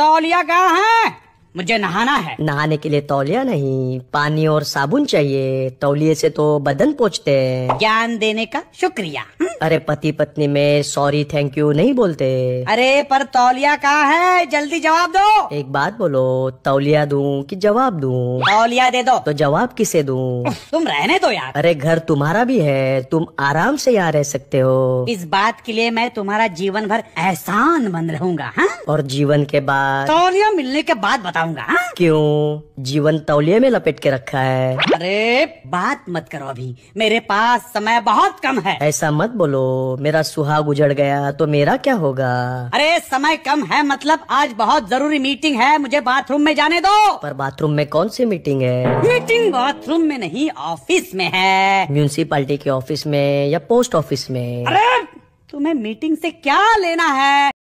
तौलिया कहाँ है मुझे नहाना है नहाने के लिए तौलिया नहीं पानी और साबुन चाहिए तौलिए से तो बदन पोछते हैं ज्ञान देने का शुक्रिया हुँ? अरे पति पत्नी में सॉरी थैंक यू नहीं बोलते अरे पर तौलिया कहाँ है जल्दी जवाब दो एक बात बोलो तौलिया दूं कि जवाब दूं तौलिया दे दो तो जवाब किसे दूं तुम रहने दो यार अरे घर तुम्हारा भी है तुम आराम से यहाँ रह सकते हो इस बात के लिए मैं तुम्हारा जीवन भर एहसान बन रहूंगा हाँ? और जीवन के बाद तौलिया मिलने के बाद बता बताऊंगा हाँ? क्यों जीवन तौलिए में लपेट के रखा है अरे बात मत करो अभी मेरे पास समय बहुत कम है ऐसा मत बोलो मेरा सुहाग उजड़ गया तो मेरा क्या होगा अरे समय कम है मतलब आज बहुत जरूरी मीटिंग है मुझे बाथरूम में जाने दो पर बाथरूम में कौन सी मीटिंग है मीटिंग बाथरूम में नहीं ऑफिस में है म्यूनसिपाली के ऑफिस में या पोस्ट ऑफिस में अरे तुम्हें मीटिंग से क्या लेना है